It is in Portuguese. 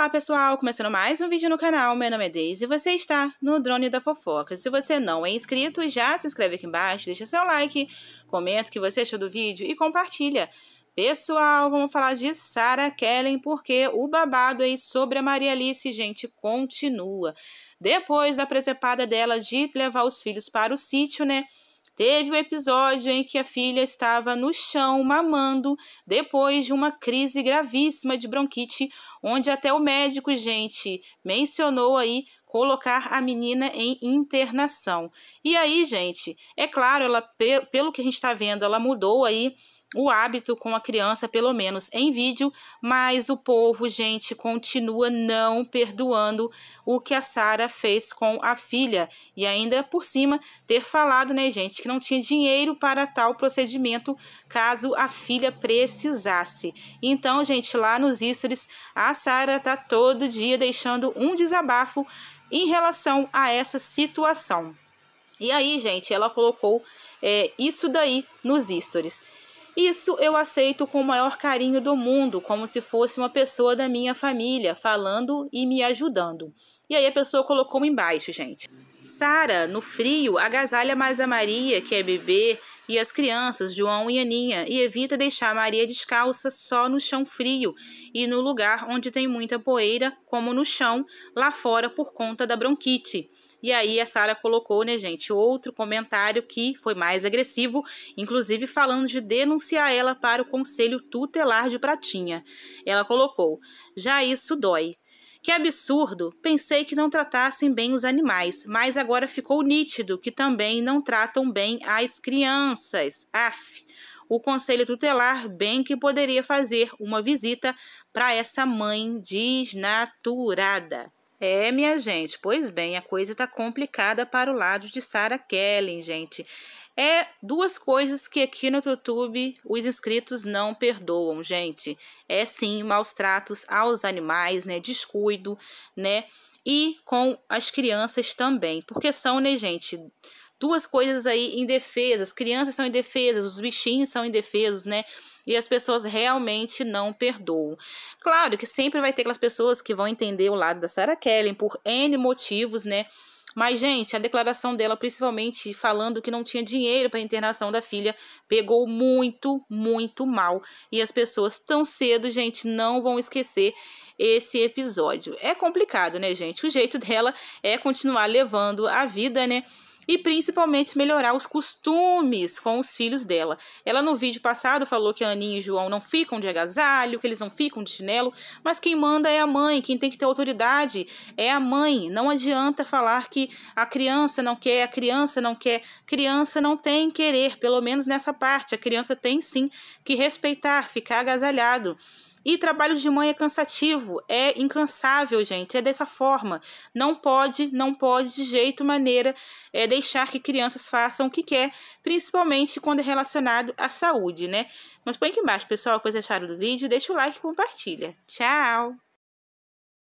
Olá pessoal, começando mais um vídeo no canal, meu nome é Deise e você está no Drone da Fofoca. Se você não é inscrito, já se inscreve aqui embaixo, deixa seu like, comenta o que você achou do vídeo e compartilha. Pessoal, vamos falar de Sarah Kellen, porque o babado aí sobre a Maria Alice, gente, continua. Depois da presepada dela de levar os filhos para o sítio, né? Teve o um episódio em que a filha estava no chão mamando depois de uma crise gravíssima de bronquite, onde até o médico, gente, mencionou aí colocar a menina em internação. E aí, gente, é claro, ela pelo que a gente está vendo, ela mudou aí o hábito com a criança, pelo menos em vídeo, mas o povo, gente, continua não perdoando o que a Sara fez com a filha e ainda por cima ter falado, né, gente, que não tinha dinheiro para tal procedimento caso a filha precisasse. Então, gente, lá nos stories, a Sara tá todo dia deixando um desabafo em relação a essa situação. E aí, gente, ela colocou é, isso daí nos stories. Isso eu aceito com o maior carinho do mundo, como se fosse uma pessoa da minha família, falando e me ajudando. E aí a pessoa colocou embaixo, gente. Sara, no frio, agasalha mais a Maria, que é bebê, e as crianças, João e Aninha, e evita deixar Maria descalça só no chão frio e no lugar onde tem muita poeira, como no chão, lá fora por conta da bronquite. E aí a Sara colocou, né, gente, outro comentário que foi mais agressivo, inclusive falando de denunciar ela para o Conselho Tutelar de Pratinha. Ela colocou: "Já isso dói. Que absurdo! Pensei que não tratassem bem os animais, mas agora ficou nítido que também não tratam bem as crianças. Af! O conselho tutelar bem que poderia fazer uma visita para essa mãe desnaturada. É, minha gente, pois bem, a coisa está complicada para o lado de Sarah Kellen, gente. É duas coisas que aqui no YouTube os inscritos não perdoam, gente. É sim maus tratos aos animais, né? Descuido, né? E com as crianças também, porque são, né, gente, duas coisas aí indefesas. As crianças são indefesas, os bichinhos são indefesos, né? E as pessoas realmente não perdoam. Claro que sempre vai ter aquelas pessoas que vão entender o lado da Sarah Kellen por N motivos, né? Mas, gente, a declaração dela, principalmente falando que não tinha dinheiro para a internação da filha, pegou muito, muito mal. E as pessoas tão cedo, gente, não vão esquecer esse episódio. É complicado, né, gente? O jeito dela é continuar levando a vida, né? e principalmente melhorar os costumes com os filhos dela. Ela no vídeo passado falou que a Aninha e João não ficam de agasalho, que eles não ficam de chinelo, mas quem manda é a mãe, quem tem que ter autoridade é a mãe. Não adianta falar que a criança não quer, a criança não quer, criança não tem querer, pelo menos nessa parte. A criança tem sim que respeitar, ficar agasalhado. E trabalho de mãe é cansativo, é incansável, gente. É dessa forma. Não pode, não pode de jeito maneira é, deixar que crianças façam o que quer, principalmente quando é relacionado à saúde, né? Mas põe aqui embaixo, pessoal, o que vocês acharam do vídeo. Deixa o like e compartilha. Tchau!